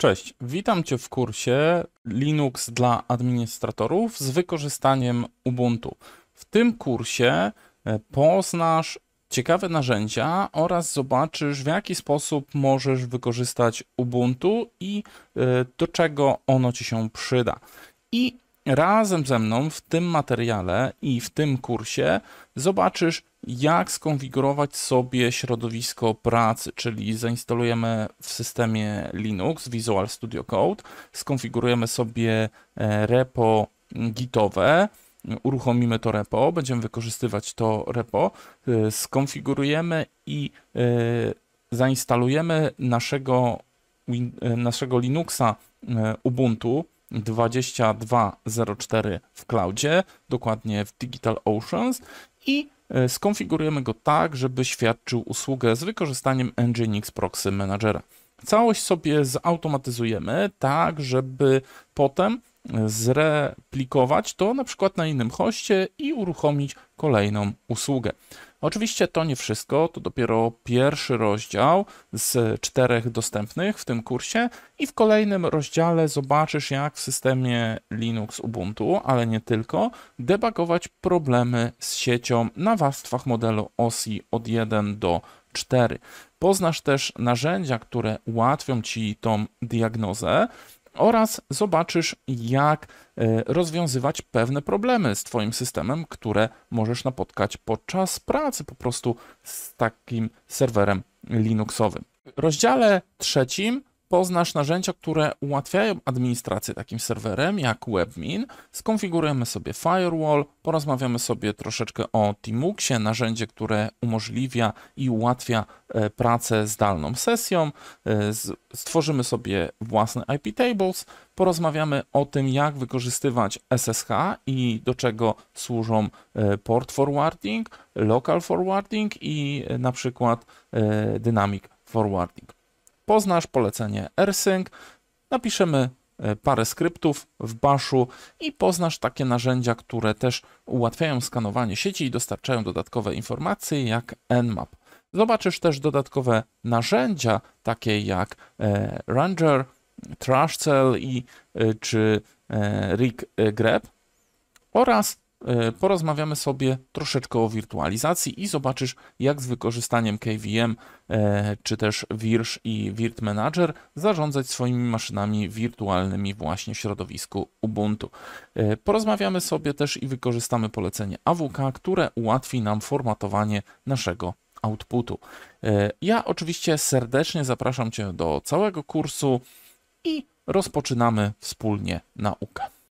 Cześć, witam Cię w kursie Linux dla administratorów z wykorzystaniem Ubuntu. W tym kursie e, poznasz ciekawe narzędzia oraz zobaczysz, w jaki sposób możesz wykorzystać Ubuntu i e, do czego ono Ci się przyda. I razem ze mną w tym materiale i w tym kursie zobaczysz, jak skonfigurować sobie środowisko pracy, czyli zainstalujemy w systemie Linux Visual Studio Code, skonfigurujemy sobie e, repo gitowe, uruchomimy to repo, będziemy wykorzystywać to repo, e, skonfigurujemy i e, zainstalujemy naszego, naszego Linuxa Ubuntu, 2204 w cloudzie, dokładnie w Digital Oceans i e, skonfigurujemy go tak, żeby świadczył usługę z wykorzystaniem Nginx Proxy Managera. Całość sobie zautomatyzujemy tak, żeby potem e, zreplikować to na przykład na innym hoście i uruchomić kolejną usługę. Oczywiście to nie wszystko, to dopiero pierwszy rozdział z czterech dostępnych w tym kursie i w kolejnym rozdziale zobaczysz jak w systemie Linux Ubuntu, ale nie tylko, debugować problemy z siecią na warstwach modelu OSI od 1 do 4. Poznasz też narzędzia, które ułatwią Ci tą diagnozę, oraz zobaczysz, jak e, rozwiązywać pewne problemy z Twoim systemem, które możesz napotkać podczas pracy po prostu z takim serwerem Linuxowym. W rozdziale trzecim poznasz narzędzia, które ułatwiają administrację takim serwerem jak Webmin. Skonfigurujemy sobie firewall, porozmawiamy sobie troszeczkę o Timuxie, narzędzie, które umożliwia i ułatwia e, pracę zdalną sesją. E, stworzymy sobie własne IP tables, porozmawiamy o tym, jak wykorzystywać SSH i do czego służą e, port forwarding, local forwarding i na przykład dynamic forwarding. Poznasz polecenie rsync, napiszemy e, parę skryptów w baszu i poznasz takie narzędzia, które też ułatwiają skanowanie sieci i dostarczają dodatkowe informacje jak Nmap. Zobaczysz też dodatkowe narzędzia takie jak e, Ranger, Trashcell i e, czy Rig Grab oraz E, porozmawiamy sobie troszeczkę o wirtualizacji i zobaczysz, jak z wykorzystaniem KVM e, czy też Virsch i Virt Manager zarządzać swoimi maszynami wirtualnymi właśnie w środowisku Ubuntu. E, porozmawiamy sobie też i wykorzystamy polecenie AWK, które ułatwi nam formatowanie naszego outputu. Ja oczywiście serdecznie zapraszam Cię do całego kursu i rozpoczynamy wspólnie naukę.